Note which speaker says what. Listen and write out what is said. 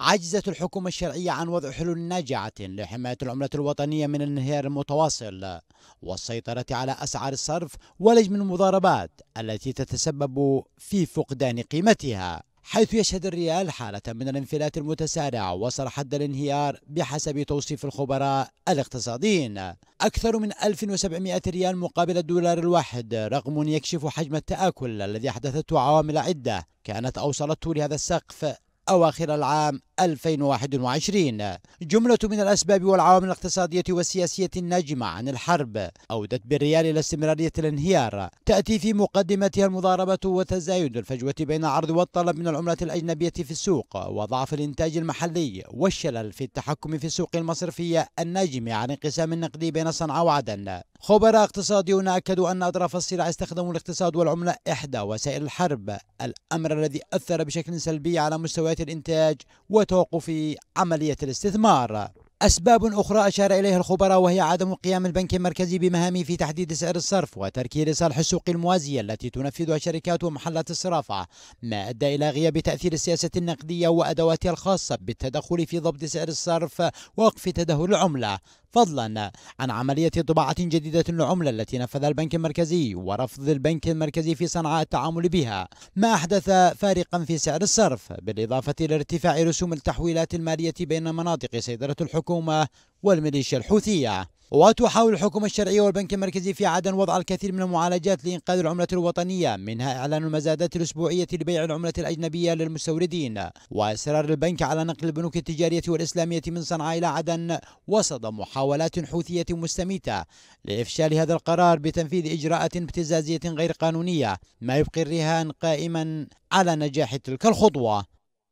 Speaker 1: عجزت الحكومة الشرعية عن وضع حلول ناجعة لحماية العملة الوطنية من الانهيار المتواصل والسيطرة على أسعار الصرف ولجم المضاربات التي تتسبب في فقدان قيمتها حيث يشهد الريال حالة من الانفلات المتسارع وصل حد الانهيار بحسب توصيف الخبراء الاقتصاديين أكثر من 1700 ريال مقابل الدولار الواحد رقم يكشف حجم التآكل الذي أحدثته عوامل عدة كانت أوصلته لهذا السقف أواخر العام 2021 جملة من الأسباب والعوامل الاقتصادية والسياسية الناجمة عن الحرب أودت بالريال إلى استمرارية الانهيار تأتي في مقدمتها المضاربة وتزايد الفجوة بين العرض والطلب من العملة الأجنبية في السوق وضعف الإنتاج المحلي والشلل في التحكم في السوق المصرفية الناجمة عن انقسام النقدي بين صنعاء وعدن خبراء اقتصاديون أكدوا أن أطراف الصراع استخدموا الاقتصاد والعملة إحدى وسائل الحرب الأمر الذي أثر بشكل سلبي على مستويات الإنتاج وتوقف عملية الاستثمار أسباب أخرى أشار إليها الخبراء وهي عدم قيام البنك المركزي بمهامه في تحديد سعر الصرف وتركيز صالح السوق الموازية التي تنفذها شركات ومحلات الصرافة ما أدى إلى غياب تأثير السياسة النقدية وأدواتها الخاصة بالتدخل في ضبط سعر الصرف ووقف تدهور العملة فضلا عن عملية طباعة جديدة للعملة التي نفذها البنك المركزي ورفض البنك المركزي في صنعاء التعامل بها ما أحدث فارقا في سعر الصرف بالإضافة إلى ارتفاع رسوم التحويلات المالية بين مناطق سيطرة الحكومة والميليشيا الحوثية وتحاول الحكومة الشرعية والبنك المركزي في عدن وضع الكثير من المعالجات لإنقاذ العملة الوطنية منها إعلان المزادات الأسبوعية لبيع العملة الأجنبية للمستوردين وإصرار البنك على نقل البنوك التجارية والإسلامية من صنعاء إلى عدن وسط محاولات حوثية مستميتة لإفشال هذا القرار بتنفيذ إجراءات ابتزازية غير قانونية ما يبقي الرهان قائما على نجاح تلك الخطوة